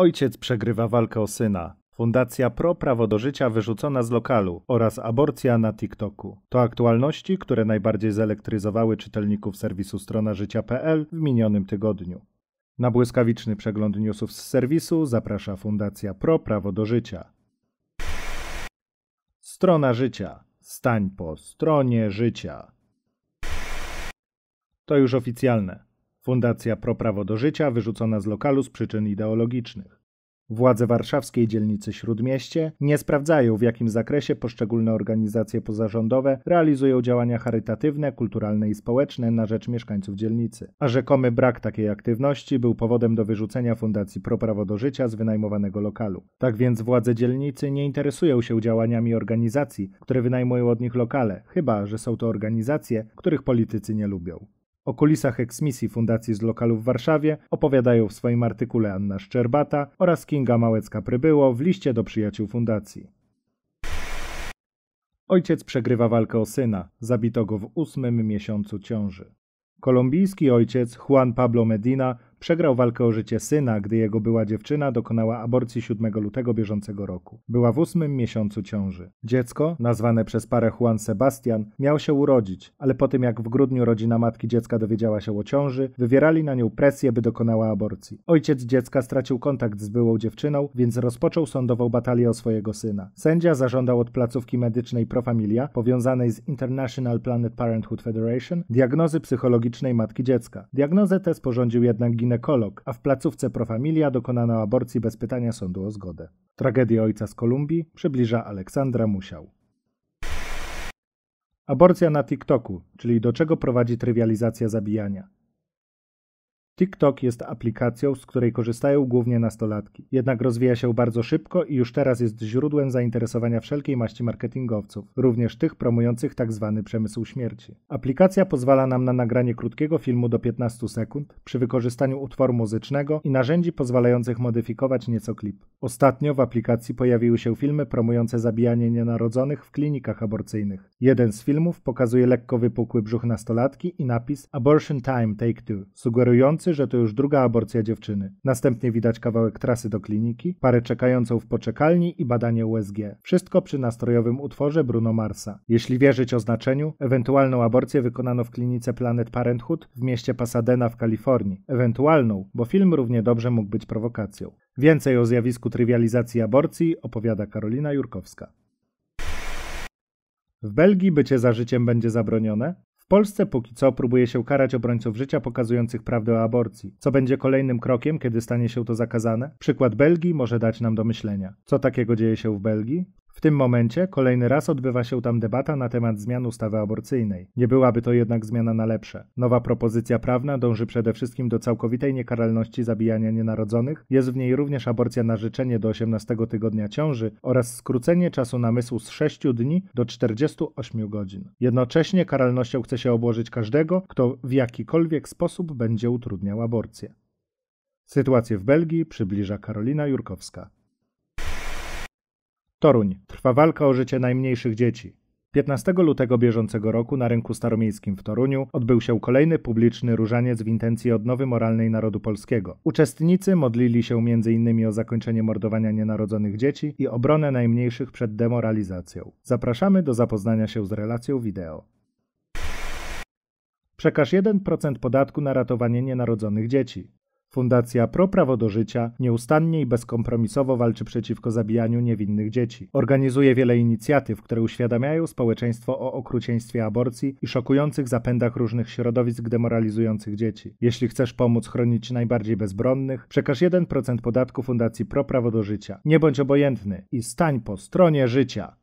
Ojciec przegrywa walkę o syna. Fundacja Pro Prawo do Życia wyrzucona z lokalu oraz aborcja na TikToku. To aktualności, które najbardziej zelektryzowały czytelników serwisu strona życia.pl w minionym tygodniu. Na błyskawiczny przegląd newsów z serwisu zaprasza Fundacja Pro Prawo do Życia. Strona życia. Stań po stronie życia. To już oficjalne. Fundacja Pro Prawo do Życia wyrzucona z lokalu z przyczyn ideologicznych. Władze warszawskiej dzielnicy Śródmieście nie sprawdzają, w jakim zakresie poszczególne organizacje pozarządowe realizują działania charytatywne, kulturalne i społeczne na rzecz mieszkańców dzielnicy. A rzekomy brak takiej aktywności był powodem do wyrzucenia Fundacji Proprawo do Życia z wynajmowanego lokalu. Tak więc władze dzielnicy nie interesują się działaniami organizacji, które wynajmują od nich lokale, chyba że są to organizacje, których politycy nie lubią. O kulisach eksmisji Fundacji z lokalu w Warszawie opowiadają w swoim artykule Anna Szczerbata oraz Kinga Małecka-Prybyło w liście do przyjaciół Fundacji. Ojciec przegrywa walkę o syna, zabito go w ósmym miesiącu ciąży. Kolumbijski ojciec Juan Pablo Medina Przegrał walkę o życie syna, gdy jego była dziewczyna dokonała aborcji 7 lutego bieżącego roku. Była w ósmym miesiącu ciąży. Dziecko, nazwane przez parę Juan Sebastian, miał się urodzić, ale po tym jak w grudniu rodzina matki dziecka dowiedziała się o ciąży, wywierali na nią presję, by dokonała aborcji. Ojciec dziecka stracił kontakt z byłą dziewczyną, więc rozpoczął sądową batalię o swojego syna. Sędzia zażądał od placówki medycznej Pro Familia, powiązanej z International Planet Parenthood Federation, diagnozy psychologicznej matki dziecka. Diagnozę tę sporządził jednak ginekolog ginekolog, a w placówce Profamilia dokonano aborcji bez pytania sądu o zgodę. Tragedię ojca z Kolumbii przybliża Aleksandra Musiał. Aborcja na TikToku, czyli do czego prowadzi trywializacja zabijania. TikTok jest aplikacją, z której korzystają głównie nastolatki. Jednak rozwija się bardzo szybko i już teraz jest źródłem zainteresowania wszelkiej maści marketingowców, również tych promujących tzw. Tak przemysł śmierci. Aplikacja pozwala nam na nagranie krótkiego filmu do 15 sekund przy wykorzystaniu utworu muzycznego i narzędzi pozwalających modyfikować nieco klip. Ostatnio w aplikacji pojawiły się filmy promujące zabijanie nienarodzonych w klinikach aborcyjnych. Jeden z filmów pokazuje lekko wypukły brzuch nastolatki i napis Abortion Time Take Two, sugerujący, że to już druga aborcja dziewczyny. Następnie widać kawałek trasy do kliniki, parę czekającą w poczekalni i badanie USG. Wszystko przy nastrojowym utworze Bruno Marsa. Jeśli wierzyć oznaczeniu, ewentualną aborcję wykonano w klinice Planet Parenthood w mieście Pasadena w Kalifornii. Ewentualną, bo film równie dobrze mógł być prowokacją. Więcej o zjawisku trywializacji aborcji opowiada Karolina Jurkowska. W Belgii bycie za życiem będzie zabronione, Polsce póki co próbuje się karać obrońców życia pokazujących prawdę o aborcji, co będzie kolejnym krokiem, kiedy stanie się to zakazane? Przykład Belgii może dać nam do myślenia. Co takiego dzieje się w Belgii? W tym momencie kolejny raz odbywa się tam debata na temat zmian ustawy aborcyjnej. Nie byłaby to jednak zmiana na lepsze. Nowa propozycja prawna dąży przede wszystkim do całkowitej niekaralności zabijania nienarodzonych. Jest w niej również aborcja na życzenie do 18 tygodnia ciąży oraz skrócenie czasu namysłu z 6 dni do 48 godzin. Jednocześnie karalnością chce się obłożyć każdego, kto w jakikolwiek sposób będzie utrudniał aborcję. Sytuację w Belgii przybliża Karolina Jurkowska. Toruń. Trwa walka o życie najmniejszych dzieci. 15 lutego bieżącego roku na rynku staromiejskim w Toruniu odbył się kolejny publiczny różaniec w intencji odnowy moralnej narodu polskiego. Uczestnicy modlili się m.in. o zakończenie mordowania nienarodzonych dzieci i obronę najmniejszych przed demoralizacją. Zapraszamy do zapoznania się z relacją wideo. Przekaż 1% podatku na ratowanie nienarodzonych dzieci. Fundacja Pro Prawo do Życia nieustannie i bezkompromisowo walczy przeciwko zabijaniu niewinnych dzieci. Organizuje wiele inicjatyw, które uświadamiają społeczeństwo o okrucieństwie aborcji i szokujących zapędach różnych środowisk demoralizujących dzieci. Jeśli chcesz pomóc chronić najbardziej bezbronnych, przekaż 1% podatku Fundacji Pro Prawo do Życia. Nie bądź obojętny i stań po stronie życia.